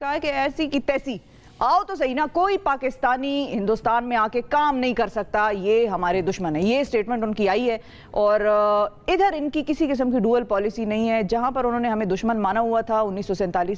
कहा कि ऐसी की तैसी आओ तो सही ना कोई पाकिस्तानी हिंदुस्तान में आके काम नहीं कर सकता ये हमारे दुश्मन है ये स्टेटमेंट उनकी आई है और इधर इनकी किसी किस्म की डुअल पॉलिसी नहीं है जहां पर उन्होंने हमें दुश्मन माना हुआ था उन्नीस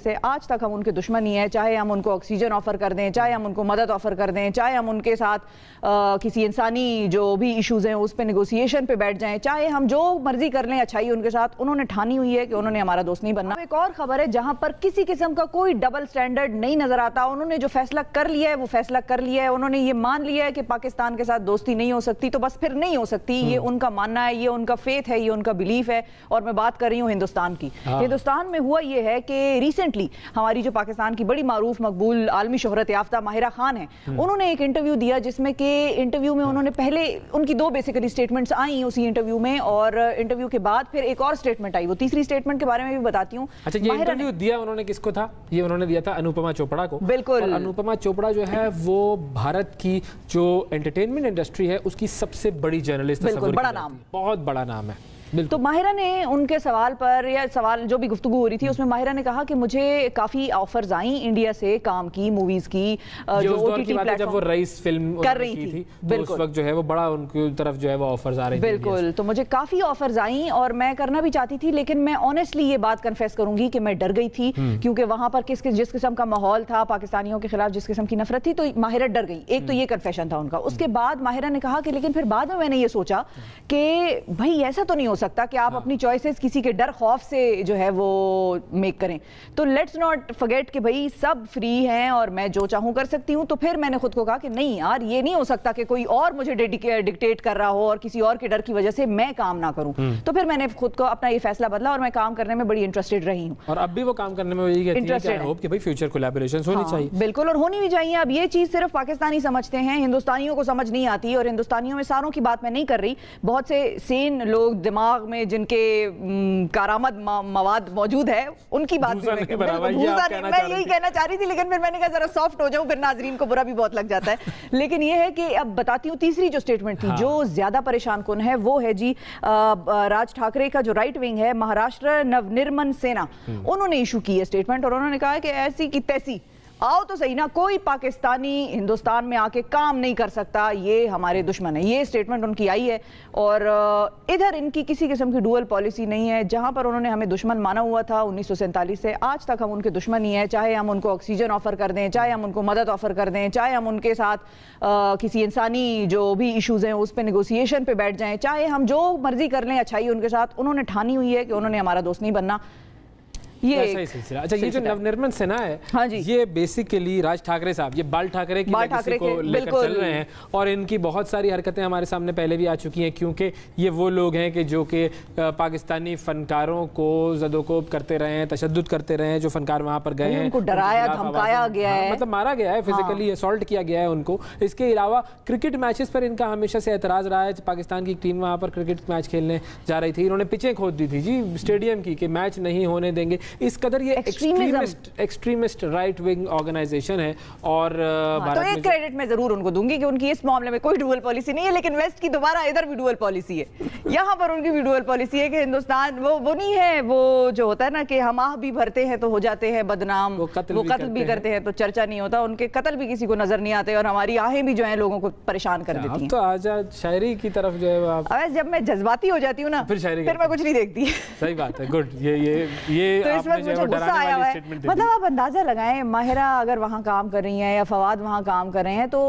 से आज तक हम उनके दुश्मन ही हैं चाहे हम उनको ऑक्सीजन ऑफर कर दें चाहे हम उनको मदद ऑफर कर दें चाहे हम उनके साथ आ, किसी इंसानी जो भी इशूज़ हैं उस पर निगोसिएशन पर बैठ जाएँ चाहे हम जो मर्जी कर लें अच्छाई उनके साथ उन्होंने ठानी हुई है कि उन्होंने हमारा दोस्त नहीं बनना एक और खबर है जहाँ पर किसी किस्म का कोई डबल स्टैंडर्ड नहीं नजर आता उन्होंने जो फैसला कर लिया है वो फैसला कर लिया है उन्होंने ये मान लिया है कि पाकिस्तान के साथ दोस्ती नहीं हो सकती तो बस फिर नहीं हो सकती ये हम्म। उनका मानना है ये उनका फेथ है ये उनका बिलीफ है और मैं बात कर रही हूँ हिंदुस्तान की हाँ। हिंदुस्तान में हुआ ये है कि रिसेंटली हमारी जो पाकिस्तान की बड़ी मरूफ मकबूल आलमी शहरत याफ्ता माहिरा खान है हम्म। उन्होंने एक इंटरव्यू दिया जिसमें कि इंटरव्यू में हाँ। उन्होंने पहले उनकी दो बेसिकली स्टेटमेंट्स आई उसी इंटरव्यू में और इंटरव्यू के बाद फिर एक और स्टेटमेंट आई वो तीसरी स्टेटमेंट के बारे में भी बताती हूँ अच्छा ये इंटरव्यू दिया उन्होंने किसको था ये उन्होंने दिया था अनुपमा चोपड़ा को बिल्कुल अनुपमा चोपड़ा जो है वो भारत की जो एंटरटेनमेंट इंडस्ट्री है उसकी सबसे बड़ी जर्नलिस्ट बड़ा नाम बहुत बड़ा नाम है तो माहिरा ने उनके सवाल पर या सवाल जो भी गुफ्तु हो रही थी उसमें माहिरा ने कहा कि मुझे काफ़ी ऑफर्स आई इंडिया से काम की मूवीज़ की जो जब वो रईस फिल्म कर रही थी, थी। तो उस वक्त जो है वो बड़ा उनकी तरफ जो है वो ऑफर्स आ रहे बिल्कुल तो मुझे काफ़ी ऑफर्स आई और मैं करना भी चाहती थी लेकिन मैं ऑनेस्टली ये बात कन्फेस करूंगी कि मैं डर गई थी हम्म। क्योंकि वहां पर किस जिस किस्म का माहौल था पाकिस्तानियों के खिलाफ जिस किस्म की नफरत थी तो माहिरा डर गई एक तो हम्म। ये कन्फेशन था उनका उसके हम्म। बाद माहिरा ने कहा कि लेकिन फिर बाद में मैंने ये सोचा कि भाई ऐसा तो नहीं हो सकता कि आप हाँ। अपनी चॉइसेस किसी के डर खौफ से जो है वो मेक करें तो लेट्स नॉट फॉरगेट कि भाई सब फ्री हैं और मैं जो चाहूँ कर सकती हूँ तो फिर मैंने खुद को कहा कि नहीं यार ये नहीं हो सकता कि कोई और मुझे डिक्टेट कर रहा हो और किसी और के डर की वजह से मैं काम ना करूँ हम्म। तो फिर मैंने खुद को अपना ये फैसला बदला और मैं काम करने में बड़ी इंटरेस्टेड रही हूँ और अब भी वो काम करने में इंटरेस्टेड फ्यूचर होनी हाँ, चाहिए बिल्कुल और होनी भी चाहिए अब ये चीज़ सिर्फ पाकिस्तानी समझते हैं हिंदुस्तानियों को समझ नहीं आती और हिंदुस्तानियों में सारों की बात मैं नहीं कर रही बहुत से सेन लोग दिमाग दिमाग में जिनके कारामद मवाद मौजूद है उनकी बात नहीं मैं यही कहना चाह रही थी लेकिन फिर मैंने कहा जरा सॉफ्ट हो जाऊं फिर नाजरीन को बुरा भी बहुत लग जाता है लेकिन यह है कि अब बताती हूँ तीसरी जो स्टेटमेंट थी जो हाँ। ज्यादा परेशान कौन है वो है जी राज ठाकरे का जो राइट विंग है महाराष्ट्र नवनिर्मन सेना हम्म। उन्होंने इशू की है स्टेटमेंट और उन्होंने कहा कि ऐसी की तैसी आओ तो सही ना कोई पाकिस्तानी हिंदुस्तान में आके काम नहीं कर सकता ये हमारे दुश्मन है ये स्टेटमेंट उनकी आई है और इधर इनकी किसी किस्म की डुअल पॉलिसी नहीं है जहां पर उन्होंने हमें दुश्मन माना हुआ था उन्नीस से आज तक हम उनके दुश्मन ही हैं चाहे हम उनको ऑक्सीजन ऑफर कर दें चाहे हम उनको मदद ऑफर कर दें चाहे हम उनके साथ आ, किसी इंसानी जो भी इशूज़ हैं उस पर निगोसिएशन पर बैठ जाएँ चाहे हम जो मर्जी कर लें अच्छाई उनके साथ उन्होंने ठानी हुई है कि उन्होंने हमारा दोस्त नहीं बनना ये सिलसिला अच्छा ये जो नवनिर्मल सेना है हाँ जी ये बेसिकली राज ठाकरे साहब ये बाल ठाकरे की ठाकरे को लेकर चल रहे हैं और इनकी बहुत सारी हरकतें हमारे सामने पहले भी आ चुकी हैं क्योंकि ये वो लोग हैं कि जो कि पाकिस्तानी फनकारों को जदोकोब करते रहे हैं तशद करते रहे हैं जो फनकार वहां पर गए हैं उनको डराया धमकाया गया हाँ, है मतलब मारा गया है फिजिकली हाँ। असोल्ट किया गया है उनको इसके अलावा क्रिकेट मैचेस पर इनका हमेशा से एतराज़ रहा है पाकिस्तान की टीम वहां पर क्रिकेट मैच खेलने जा रही थी इन्होंने पिचें खोद दी थी जी स्टेडियम की कि मैच नहीं होने देंगे इस कदर ये extremist extremist right wing organization है और हाँ, तो एक क्रेडिट मैं जरूर उनको दूंगी कि उनकी इस मामले में कोई डुअल पॉलिसी नहीं है लेकिन वेस्ट की दोबारा इधर भी डुअल पॉलिसी है यहाँ पर उनकी भी डुअल पॉलिसी है कि हिंदुस्तान वो वो नहीं है वो जो होता है ना कि हम आह भी भरते हैं तो हो जाते हैं बदनाम वो कत्ल वो कत्ल भी करते हैं तो चर्चा नहीं होता उनके कत्ल भी किसी को नजर नहीं आते और हमारी आहें भी जो है लोगों को परेशान कर देती हैं तो आजाद शायरी की तरफ जो है आप जब मैं जज्बाती हो जाती हूँ ना फिर शायरी फिर मैं कुछ नहीं देखती सही बात है गुड ये ये ये तो इस वक्त मुझे गुस्सा आया हुआ है मतलब आप अंदाजा लगाएं माहिरा अगर वहाँ काम कर रही हैं या फवाद वहाँ काम कर रहे हैं तो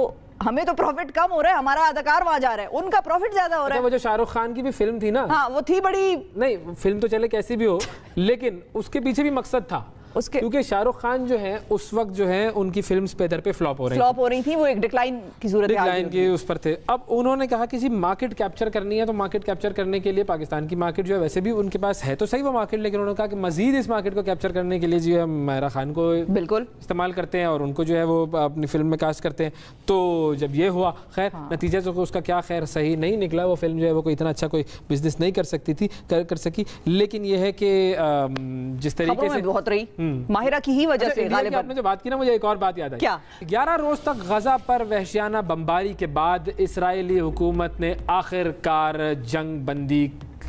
हमें तो प्रॉफिट कम हो रहा है हमारा अदाकार वहाँ जा रहा है उनका प्रॉफिट ज्यादा हो रहा अच्छा, है वो जो शाहरुख खान की भी फिल्म थी ना हाँ वो थी बड़ी नहीं फिल्म तो चले कैसी भी हो लेकिन उसके पीछे भी मकसद था उसके क्योंकि शाहरुख खान जो है उस वक्त जो है उनकी फिल्म पे दर पे फ्लॉप हो रही फ्लॉप हो रही थी वो एक डिक्लाइन की जरूरत डिक्लाइन की उस पर थे अब उन्होंने कहा कि जी मार्केट कैप्चर करनी है तो मार्केट कैप्चर करने के लिए पाकिस्तान की मार्केट जो है वैसे भी उनके पास है तो सही वो मार्केट लेकिन उन्होंने कहा कि मजीद इस मार्केट को कैप्चर करने के लिए जो है मायरा खान को बिल्कुल इस्तेमाल करते हैं और उनको जो है वो अपनी फिल्म में कास्ट करते हैं तो जब ये हुआ खैर हाँ। नतीजा तो उसका क्या खैर सही नहीं निकला वो फिल्म जो है वो कोई इतना अच्छा कोई बिजनेस नहीं कर सकती थी कर सकी लेकिन यह है कि जिस तरीके से बहुत रही हम्म। माहिरा की ही वजह अच्छा, से आपने जो बात की ना मुझे एक और बात याद आई क्या ग्यारह रोज तक गजा पर वहशियाना बमबारी के बाद इसराइली हुकूमत ने आखिरकार जंग बंदी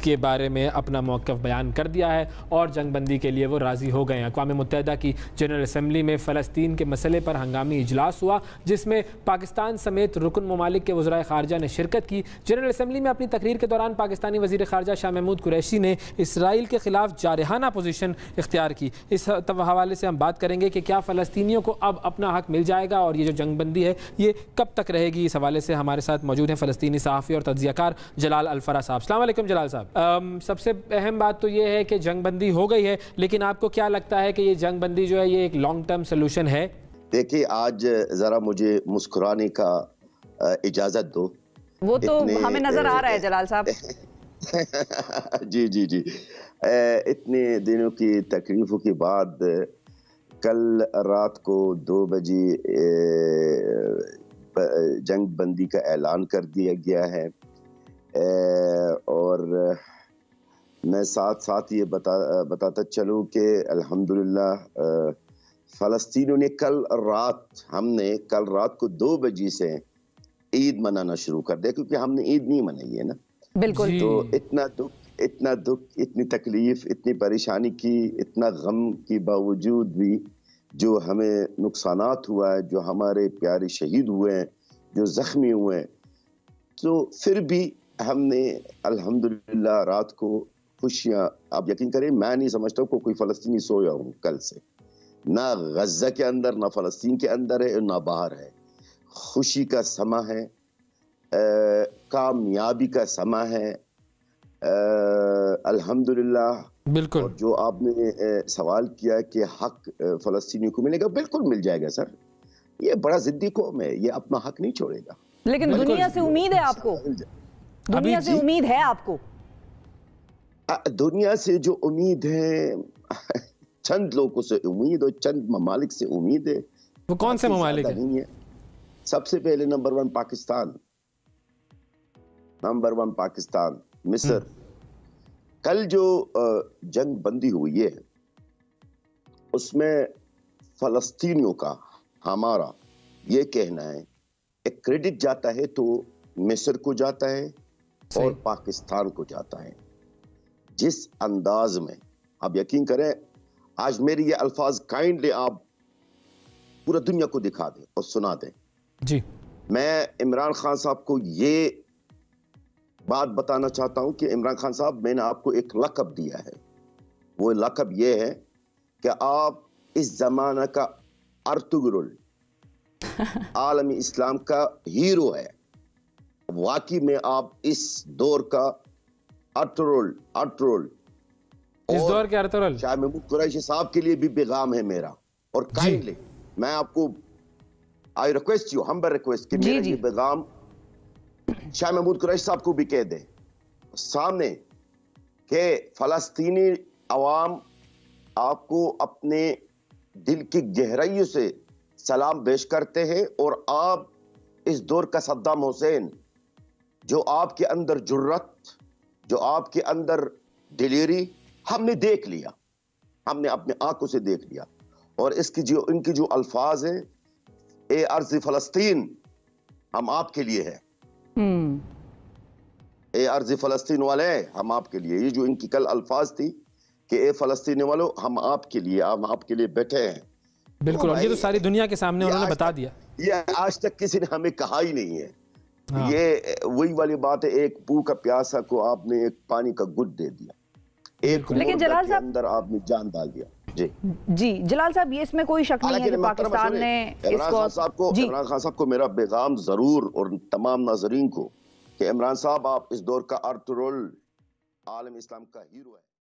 के बारे में अपना मौक़ बयान कर दिया है और जंग बंदी के लिए वो राज़ी हो गए हैं अकवा मुतहदा की जनरल असम्बली में फ़लस्तीन के मसले पर हंगामी इजलास हुआ जिसमें पाकिस्तान समेत रुकन ममालिक के वज्रा खारजा ने शिरकत की जनरल असम्बली में अपनी तकरीर के दौरान पाकिस्तानी वजी खारजा शाह महमूद कुरैशी ने इसराइल के ख़िलाफ़ जारहाना पोजिशन इख्तियार की इस हवाले से हम बात करेंगे कि क्या फ़लस्तियों को अब अपना हक मिल जाएगा और ये जो जंग बंदी है ये कब तक रहेगी इस हवाले से हमारे साथ मौजूद हैं फ़लस्तनी सहाफ़ी और तजिया कार जलाल अलफरा साहब अलैक्म जलाल साहब सबसे अहम बात तो ये है कि जंगबंदी हो गई है लेकिन आपको क्या लगता है कि ये जंगबंदी जो है ये एक लॉन्ग टर्म सोल्यूशन है देखिए आज ज़रा मुझे मुस्कुराने का इजाज़त दो वो तो हमें नज़र आ रहा है जलाल साहब जी जी जी इतने दिनों की तकलीफ़ों के बाद कल रात को दो बजे जंग बंदी का ऐलान कर दिया गया है और मैं साथ साथ ये बता बताता चलूँ कि अल्हम्दुलिल्लाह फ़लस्तीनों ने कल रात हमने कल रात को दो बजे से ईद मनाना शुरू कर दिया क्योंकि हमने ईद नहीं मनाई है ना बिल्कुल तो इतना दुख इतना दुख इतनी तकलीफ इतनी परेशानी की इतना गम के बावजूद भी जो हमें नुकसान हुआ है जो हमारे प्यारे शहीद हुए हैं जो ज़ख्मी हुए हैं तो फिर भी हमने अल्हम्दुलिल्लाह रात को खुशियाँ आप यकीन करें मैं नहीं समझता को कोई फ़लस्तीनी सोया हूँ कल से ना गज़ा के अंदर ना फ़लस्तीन के अंदर है ना बाहर है खुशी का समा है कामयाबी का समा है अल्हम्दुलिल्लाह बिल्कुल जो आपने सवाल किया कि हक फलस्तीनियों को मिलेगा बिल्कुल मिल जाएगा सर ये बड़ा जिद्दी कौम है ये अपना हक नहीं छोड़ेगा लेकिन दुनिया से उम्मीद है आपको दुनिया से उम्मीद है आपको दुनिया से जो उम्मीद है चंद लोगों से उम्मीद और चंद ममालिक से उम्मीद है वो कौन से ममालिक है? है सबसे पहले number one Pakistan number one Pakistan मिस्र हम्म। कल जो जंग बंदी हुई है उसमें फलस्तीनियों का हमारा ये कहना है एक क्रेडिट जाता है तो मिस्र को जाता है और पाकिस्तान को जाता है जिस अंदाज में आप यकीन करें आज मेरी ये अल्फाज काइंडली आप पूरा दुनिया को दिखा दें और सुना दें जी मैं इमरान खान साहब को ये बात बताना चाहता हूं कि इमरान खान साहब मैंने आपको एक लकब दिया है वो लकब ये है कि आप इस जमाना का अर्तुगरुल आलमी इस्लाम का हीरो है वाकई में आप इस दौर का अटरोल अटरोल इस दौर के अटरोल शाह महमूद कुरैशी साहब के लिए भी बेगाम है मेरा और काइंडली मैं आपको आई रिक्वेस्ट यू हम बर रिक्वेस्ट कि मेरे लिए बेगाम शाह महमूद कुरैशी साहब को भी कह दें सामने के फलस्तीनी आवाम आपको अपने दिल की गहराइयों से सलाम पेश करते हैं और आप इस दौर का सद्दाम हुसैन जो आपके अंदर जरूरत जो आपके अंदर डिलीवरी हमने देख लिया हमने अपने आंखों से देख लिया और इसकी जो इनकी जो अल्फाज है ए अर्ज फलस्तीन हम आपके लिए है हम्म। ए अर्ज फलस्तीन वाले हम आपके लिए ये जो इनकी कल अल्फाज थी कि ए फलस्तीन वालों हम आपके लिए हम आपके लिए बैठे हैं बिल्कुल तो ये तो सारी दुनिया के सामने उन्होंने बता दिया ये आज तक किसी ने हमें कहा ही नहीं है हाँ। ये वही वाली बात है एक भूख का प्यासा को आपने एक पानी का गुट दे दिया एक लेकिन जलाल साहब अंदर आपने जान डाल दिया जी जी जलाल साहब ये इसमें कोई शक नहीं है पाकिस्तान ने इमरान साहब को इमरान खान साहब को मेरा बेगाम जरूर और तमाम नाजरीन को कि इमरान साहब आप इस दौर का अर्थ रोल आलम इस्लाम का हीरो है